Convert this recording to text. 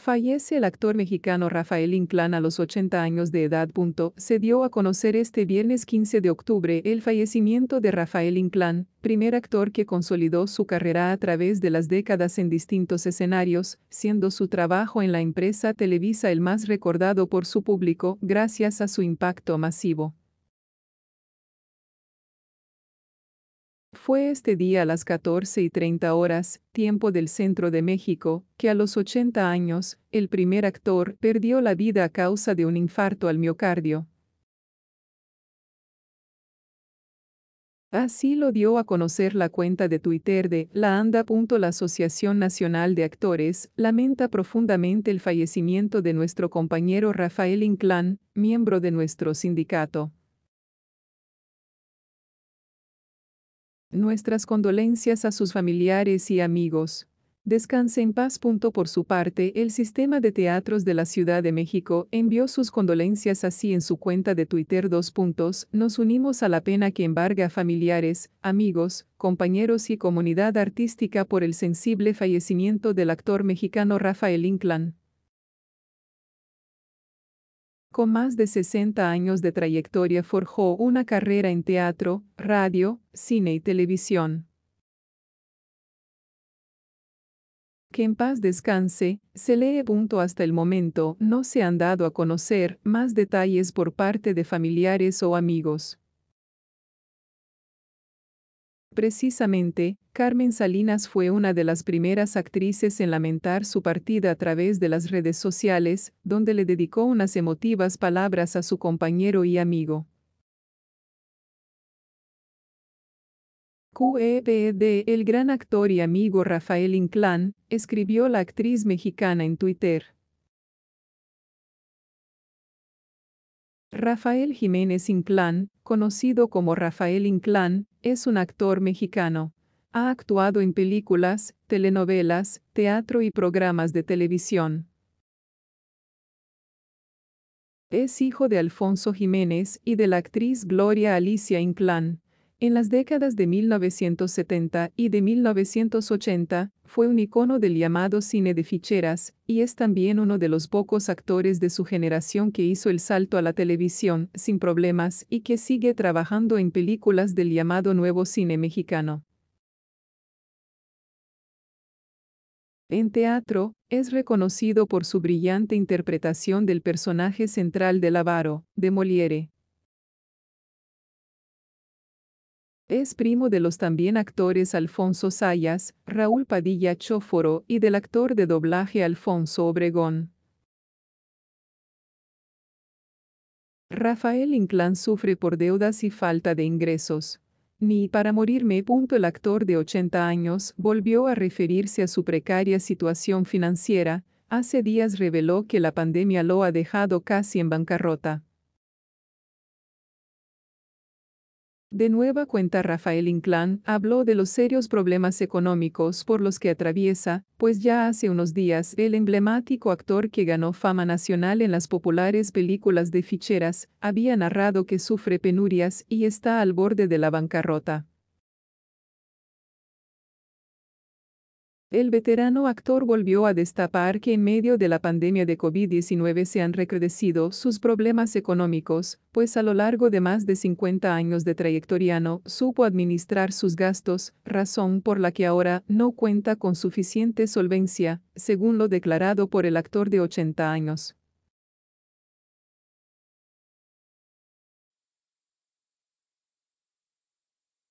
Fallece el actor mexicano Rafael Inclán a los 80 años de edad. Se dio a conocer este viernes 15 de octubre el fallecimiento de Rafael Inclán, primer actor que consolidó su carrera a través de las décadas en distintos escenarios, siendo su trabajo en la empresa Televisa el más recordado por su público gracias a su impacto masivo. Fue este día a las 14 y 30 horas, tiempo del centro de México, que a los 80 años, el primer actor perdió la vida a causa de un infarto al miocardio. Así lo dio a conocer la cuenta de Twitter de La ANDA. La Asociación Nacional de Actores lamenta profundamente el fallecimiento de nuestro compañero Rafael Inclán, miembro de nuestro sindicato. Nuestras condolencias a sus familiares y amigos. Descanse en paz. Por su parte, el Sistema de Teatros de la Ciudad de México envió sus condolencias así en su cuenta de Twitter. Dos nos unimos a la pena que embarga a familiares, amigos, compañeros y comunidad artística por el sensible fallecimiento del actor mexicano Rafael Inclán. Con más de 60 años de trayectoria forjó una carrera en teatro, radio, cine y televisión. Que en paz descanse, se lee. Punto hasta el momento no se han dado a conocer más detalles por parte de familiares o amigos. Precisamente, Carmen Salinas fue una de las primeras actrices en lamentar su partida a través de las redes sociales, donde le dedicó unas emotivas palabras a su compañero y amigo. QEPD e El gran actor y amigo Rafael Inclán, escribió la actriz mexicana en Twitter. Rafael Jiménez Inclán, conocido como Rafael Inclán, es un actor mexicano. Ha actuado en películas, telenovelas, teatro y programas de televisión. Es hijo de Alfonso Jiménez y de la actriz Gloria Alicia Inclán. En las décadas de 1970 y de 1980, fue un icono del llamado cine de ficheras, y es también uno de los pocos actores de su generación que hizo el salto a la televisión sin problemas y que sigue trabajando en películas del llamado nuevo cine mexicano. En teatro, es reconocido por su brillante interpretación del personaje central del avaro, de Moliere. Es primo de los también actores Alfonso Sayas, Raúl Padilla Chóforo y del actor de doblaje Alfonso Obregón. Rafael Inclán sufre por deudas y falta de ingresos. Ni para morirme. Punto el actor de 80 años volvió a referirse a su precaria situación financiera. Hace días reveló que la pandemia lo ha dejado casi en bancarrota. De nueva cuenta Rafael Inclán habló de los serios problemas económicos por los que atraviesa, pues ya hace unos días el emblemático actor que ganó fama nacional en las populares películas de ficheras había narrado que sufre penurias y está al borde de la bancarrota. El veterano actor volvió a destapar que en medio de la pandemia de COVID-19 se han recrudecido sus problemas económicos, pues a lo largo de más de 50 años de trayectoria no supo administrar sus gastos, razón por la que ahora no cuenta con suficiente solvencia, según lo declarado por el actor de 80 años.